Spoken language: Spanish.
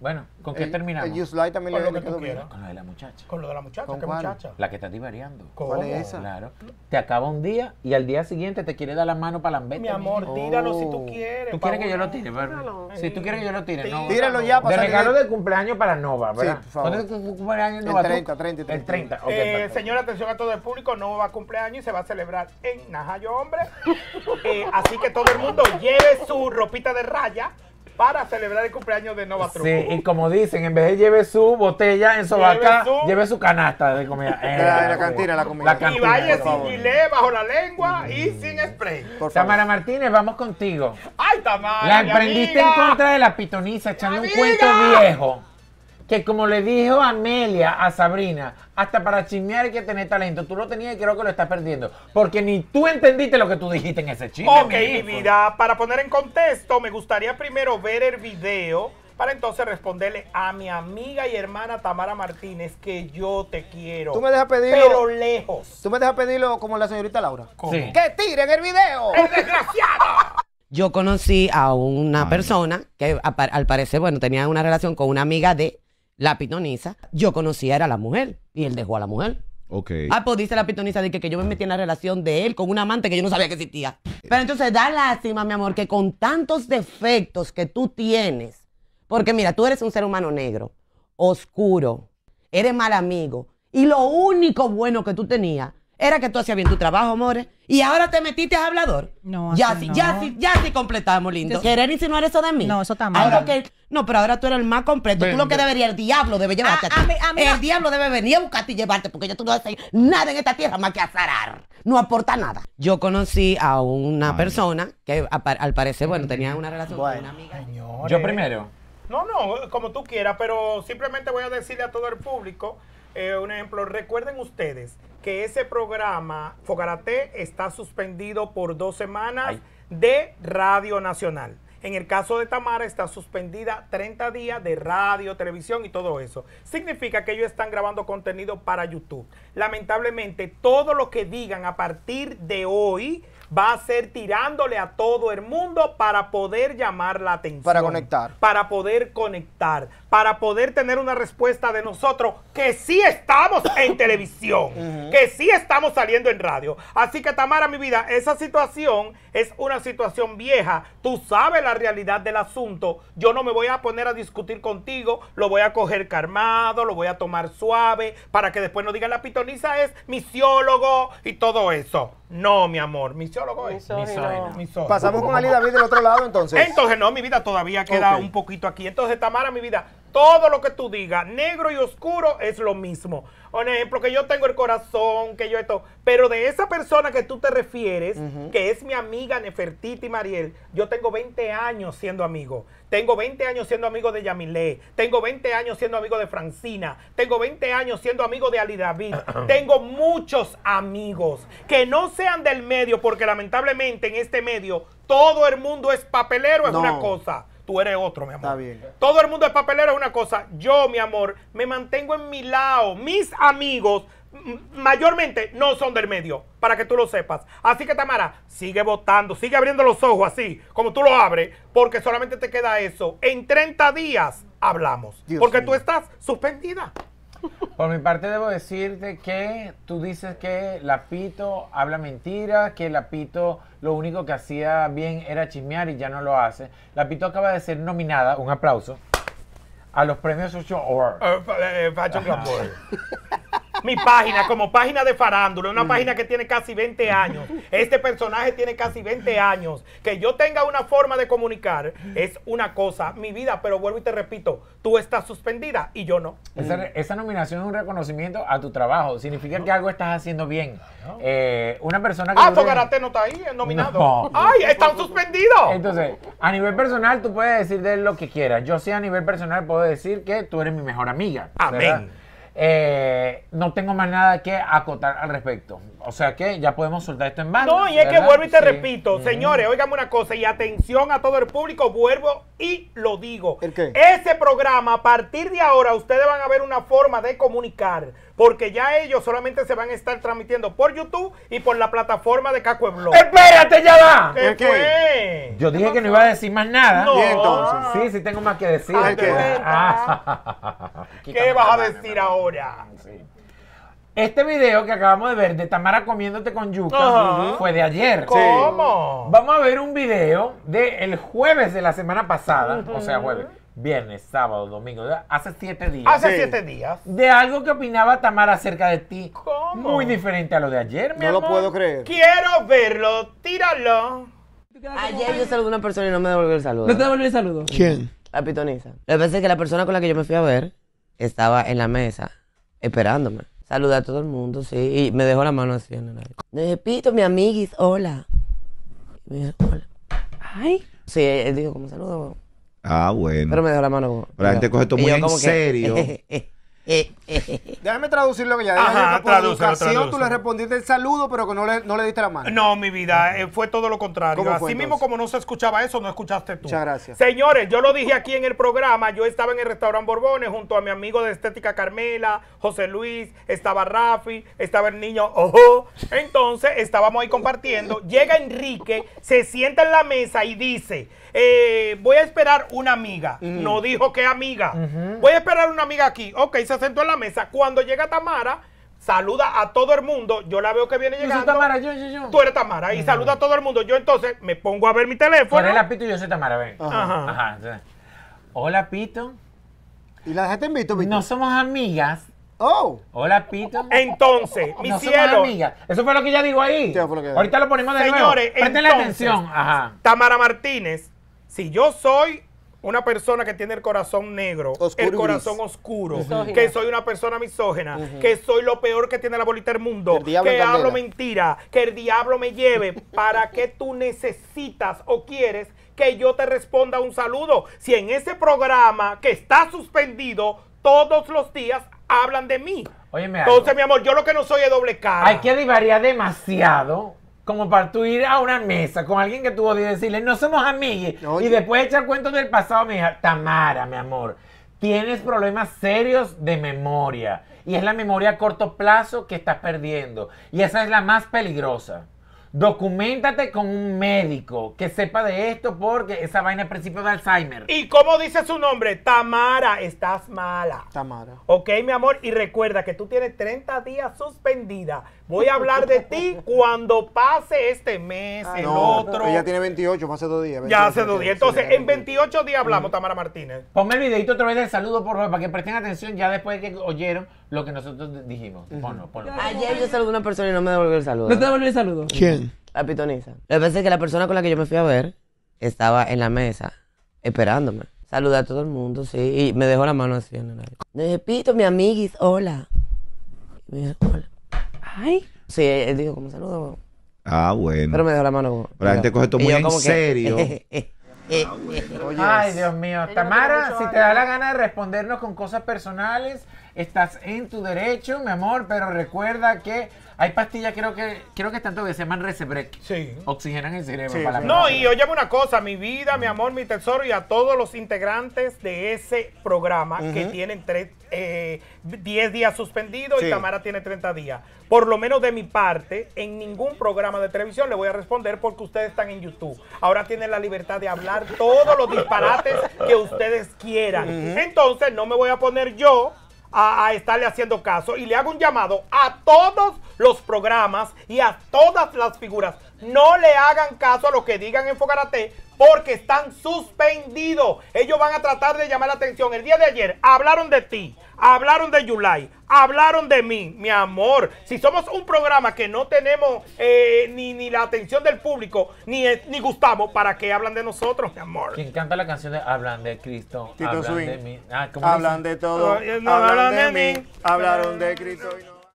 Bueno, ¿con qué terminamos? con lo de la muchacha. Con lo de la muchacha, ¿qué muchacha? La que está divariando. ¿Cuál es esa? Claro. Te acaba un día y al día siguiente te quiere dar la mano para la Mi amor, tíralo si tú oh. quieres. Tú quieres que yo lo tire, ¿verdad? Si tú quieres que yo lo tire, tíralo, no. Tíralo ya De regalo de cumpleaños para Nova, ¿verdad? por favor. es cumpleaños, El 30, 30, 30. El 30, eh, Señora, atención a todo el público, Nova cumpleaños y se va a celebrar en Najayo Hombre. Eh, así que todo el mundo lleve su ropita de raya para celebrar el cumpleaños de Nova Truco. Sí, y como dicen, en vez de lleve su botella en su lleve su, lleve su canasta de comida. De la, eh, cantina, la comida. y vaya sin bajo la lengua y mm. sin spray. Tamara Martínez, vamos contigo. ¡Ay, Tamara! La emprendiste en contra de la pitoniza, echando un cuento viejo que como le dijo Amelia a Sabrina, hasta para chismear hay que tener talento. Tú lo tenías y creo que lo estás perdiendo. Porque ni tú entendiste lo que tú dijiste en ese chisme. Ok, mi vida, para poner en contexto, me gustaría primero ver el video para entonces responderle a mi amiga y hermana Tamara Martínez que yo te quiero. Tú me dejas pedirlo. Pero lejos. Tú me dejas pedirlo como la señorita Laura. ¿Cómo? ¡Que tiren el video! ¡Es desgraciado! Yo conocí a una persona que al parecer, bueno, tenía una relación con una amiga de la pitonisa, yo conocía era la mujer y él dejó a la mujer. Ok. Ah, pues dice la pitonisa de que, que yo me metí en la relación de él con un amante que yo no sabía que existía. Pero entonces da lástima, mi amor, que con tantos defectos que tú tienes, porque mira, tú eres un ser humano negro, oscuro, eres mal amigo, y lo único bueno que tú tenías era que tú hacías bien tu trabajo, amores. Y ahora te metiste a hablador. No, ya sí, ya sí, ya sí completamos, lindo. Querer insinuar eso de mí. No, eso está mal. Algo que, no, pero ahora tú eres el más completo. tú lo que deberías, el diablo debe llevarte a, ti. el diablo debe venir a buscarte y llevarte, porque ya tú no haces nada en esta tierra más que azarar. No aporta nada. Yo conocí a una persona que al parecer, bueno, tenía una relación bueno, amiga. Yo primero. No, no, como tú quieras, pero simplemente voy a decirle a todo el público eh, un ejemplo, recuerden ustedes que ese programa Fogarate está suspendido por dos semanas de Radio Nacional. En el caso de Tamara está suspendida 30 días de radio, televisión y todo eso. Significa que ellos están grabando contenido para YouTube. Lamentablemente, todo lo que digan a partir de hoy va a ser tirándole a todo el mundo para poder llamar la atención. Para conectar. Para poder conectar. Para poder tener una respuesta de nosotros que sí estamos en televisión. Que sí estamos saliendo en radio. Así que Tamara, mi vida, esa situación es una situación vieja. Tú sabes la realidad del asunto. Yo no me voy a poner a discutir contigo, lo voy a coger calmado, lo voy a tomar suave, para que después no digan la pitoniza es misiólogo y todo eso. No, mi amor, misiólogo es Pasamos con Ali David del otro lado entonces. Entonces no, mi vida todavía queda un poquito aquí. Entonces, Tamara, mi vida, todo lo que tú digas, negro y oscuro, es lo mismo. Por ejemplo, que yo tengo el corazón, que yo esto. Pero de esa persona que tú te refieres, que es mi amiga Nefertiti Mariel, yo tengo 20 años siendo amigo. Tengo 20 años siendo amigo de Yamilé. Tengo 20 años siendo amigo de Francina. Tengo 20 años siendo amigo de Ali David. tengo muchos amigos que no sean del medio, porque lamentablemente en este medio todo el mundo es papelero, es una cosa tú eres otro, mi amor. bien. Todo el mundo es papelero, es una cosa. Yo, mi amor, me mantengo en mi lado. Mis amigos mayormente no son del medio, para que tú lo sepas. Así que Tamara, sigue votando, sigue abriendo los ojos así, como tú lo abres, porque solamente te queda eso. En 30 días hablamos, porque tú estás suspendida. Por mi parte debo decirte que tú dices que Lapito habla mentiras, que Lapito lo único que hacía bien era chismear y ya no lo hace. Lapito acaba de ser nominada, un aplauso, a los premios Social Award. Eh, eh, mi página como página de farándula, una página que tiene casi 20 años. Este personaje tiene casi 20 años. Que yo tenga una forma de comunicar es una cosa, mi vida, pero vuelvo y te repito, tú estás suspendida y yo no. Esa, mm. nominación es un reconocimiento a tu trabajo, significa que algo estás haciendo bien. Eh, una persona que... Ah, Fogarate no está ahí, es nominado. ¡Ay, están suspendidos! Entonces, a nivel personal tú puedes decir de lo que quieras. Yo sí a nivel personal puedo decir que tú eres mi mejor amiga. Amén. Eh, no tengo más nada que acotar al respecto. O sea que ya podemos soltar esto en banda. No, y es que vuelvo y te repito, señores, oiganme una cosa y atención a todo el público, vuelvo y lo digo. ¿El qué? Ese programa, a partir de ahora, ustedes van a ver una forma de comunicar porque ya ellos solamente se van a estar transmitiendo por YouTube y por la plataforma de Cacue ¡Espérate, ya va! ¿Qué, fue? Yo dije que no iba a decir más nada. No. Sí, sí tengo más que decir. Ah, ah. ¿Qué, vas a decir ahora? Este video que acabamos de ver de Tamara comiéndote con yuca fue de ayer. ¿Cómo? Vamos a ver un video del jueves de la semana pasada, o sea, jueves, viernes, sábado, domingo, hace siete días. Hace siete días. De algo que opinaba Tamara acerca de ti. ¿Cómo? Muy diferente a lo de ayer, mi No lo puedo creer. Quiero verlo, tíralo. Ayer yo saludé a una persona y no me devolvió el saludo. ¿No te devolvió el saludo? ¿Quién? La pitoniza. Lo que pasa es que la persona con la que yo me fui a ver estaba en la mesa esperándome. Saludé a todo el mundo, sí, y me dejó la mano así en el aire. Le dije, Pito, mi amiguis, hola. Y me dijo, hola. Ay. Sí, él dijo, ¿cómo saludo? Ah, bueno. Pero me dejó la mano. Pero la gente coge esto muy en serio. Eh, eh, Déjame traducir lo que ya tú le respondiste el saludo, pero que no le, no le diste la mano. No, mi vida, eh, fue todo lo contrario. Así mismo como no se escuchaba eso, no escuchaste tú. Muchas gracias. Señores, yo lo dije aquí en el programa, yo estaba en el restaurante Borbones junto a mi amigo de Estética Carmela, José Luis, estaba Rafi, estaba el niño, ojo. Entonces, estábamos ahí compartiendo. Llega Enrique, se sienta en la mesa y dice, voy a esperar una amiga. No dijo que amiga. Voy a esperar una amiga aquí. Ok, se sentó en la mesa. Cuando llega Tamara, saluda a todo el mundo. Yo la veo que viene llegando. Tú eres Tamara. Y mm. saluda a todo el mundo. Yo entonces me pongo a ver mi teléfono. Hola, Pito, yo soy Tamara, Ajá. Ajá. Hola, Pito. ¿Y la dejaste en No somos amigas. Oh. Hola, Pito. Entonces, mi no Somos amigas. Eso fue lo que ella dijo ahí. Ahorita lo ponemos de Señores, nuevo. Señores, atención. Ajá. Tamara Martínez, si yo soy una persona que tiene el corazón negro, el corazón oscuro, que soy una persona misógena, que soy lo peor que tiene la bolita del mundo, que hablo mentira, que el diablo me lleve, ¿para qué tú necesitas o quieres que yo te responda un saludo? Si en ese programa que está suspendido todos los días hablan de mí. Entonces, mi amor, yo lo que no soy es doble cara. Hay que ya demasiado como para tú ir a una mesa con alguien que tuvo que decirle, no somos amigos. Y después echar cuentos del pasado, me hija, Tamara, mi amor, tienes problemas serios de memoria. Y es la memoria a corto plazo que estás perdiendo. Y esa es la más peligrosa documentate con un médico que sepa de esto porque esa vaina es principio de Alzheimer. ¿Y cómo dice su nombre? Tamara, estás mala. Tamara. Ok, mi amor, y recuerda que tú tienes 30 días suspendida. Voy a hablar de ti cuando pase este mes, ah, el otro. Ella tiene 28, más hace dos días. ya hace dos días. Entonces, en 28 días hablamos, mm. Tamara Martínez. Ponme el videito otra vez del saludo, por favor, para que presten atención ya después de que oyeron lo que nosotros dijimos. Ayer yo saludé a una persona y no me devolvió el saludo. ¿No te devolvió el saludo? ¿Quién? La pitoniza. Lo que es que la persona con la que yo me fui a ver estaba en la mesa esperándome. Saludé a todo el mundo, sí, y me dejó la mano así en el aire. Le dije, Pito, mi amiguis, hola. Y me dijo, hola. Ay. Sí, él dijo, ¿cómo saludo? Ah, bueno. Pero me dejó la mano. Pero la gente coge esto muy en serio. Eh, ah, eh, eh, ay, Dios mío. Tamara, si te da la gana de respondernos con cosas personales, estás en tu derecho, mi amor, pero recuerda que hay pastillas, creo que creo que están que se llaman resebrec. Sí. Oxigenan el cerebro. No, y óyeme una cosa, mi vida, mi amor, mi tesoro y a todos los integrantes de ese programa que tienen tres 10 eh, días suspendido y Tamara tiene 30 días. Por lo menos de mi parte, en ningún programa de televisión le voy a responder porque ustedes están en YouTube. Ahora tienen la libertad de hablar todos los disparates que ustedes quieran. Entonces no me voy a poner yo a, a, estarle haciendo caso y le hago un llamado a todos los programas y a todas las figuras. No le hagan caso a lo que digan en Fogarate porque están suspendidos. Ellos van a tratar de llamar la atención. El día de ayer hablaron de ti, hablaron de Yulai, hablaron de mí, mi amor. Si somos un programa que no tenemos eh, ni, la atención del público, ni, ni gustamos, ¿para qué hablan de nosotros, mi amor? Quien canta la canción de Hablan de Cristo, hablan de mí. hablan de todo, hablan, de, mí, mí, hablaron de Cristo y no.